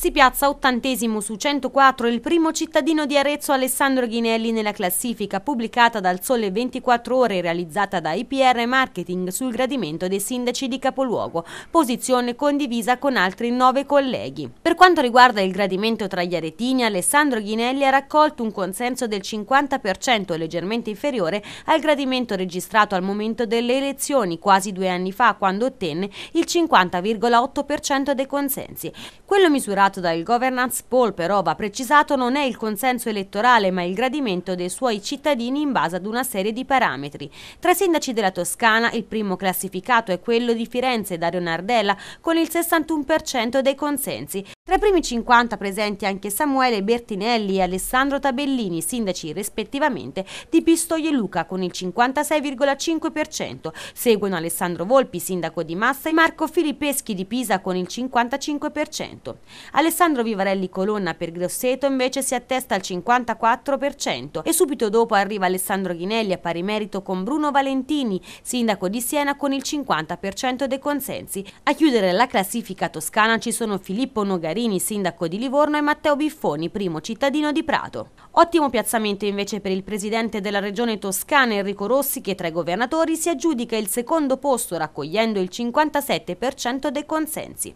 Si piazza ottantesimo su 104 il primo cittadino di Arezzo Alessandro Ghinelli nella classifica pubblicata dal Sole 24 Ore realizzata da IPR Marketing sul gradimento dei sindaci di capoluogo, posizione condivisa con altri nove colleghi. Per quanto riguarda il gradimento tra gli aretini, Alessandro Ghinelli ha raccolto un consenso del 50% leggermente inferiore al gradimento registrato al momento delle elezioni quasi due anni fa quando ottenne il 50,8% dei consensi. Quello misurato indicato dal governance poll però va precisato non è il consenso elettorale ma il gradimento dei suoi cittadini in base ad una serie di parametri. Tra i sindaci della Toscana il primo classificato è quello di Firenze, Dario Nardella, con il 61% dei consensi. Tra i primi 50 presenti anche Samuele Bertinelli e Alessandro Tabellini, sindaci rispettivamente di Pistoia e Luca con il 56,5%. Seguono Alessandro Volpi, sindaco di Massa e Marco Filippeschi di Pisa con il 55%. Alessandro Vivarelli Colonna per Grosseto invece si attesta al 54% e subito dopo arriva Alessandro Ghinelli a pari merito con Bruno Valentini, sindaco di Siena con il 50% dei consensi. A chiudere la classifica toscana ci sono Filippo Nogarini Gasparini, sindaco di Livorno, e Matteo Biffoni, primo cittadino di Prato. Ottimo piazzamento invece per il presidente della regione toscana Enrico Rossi che tra i governatori si aggiudica il secondo posto raccogliendo il 57% dei consensi.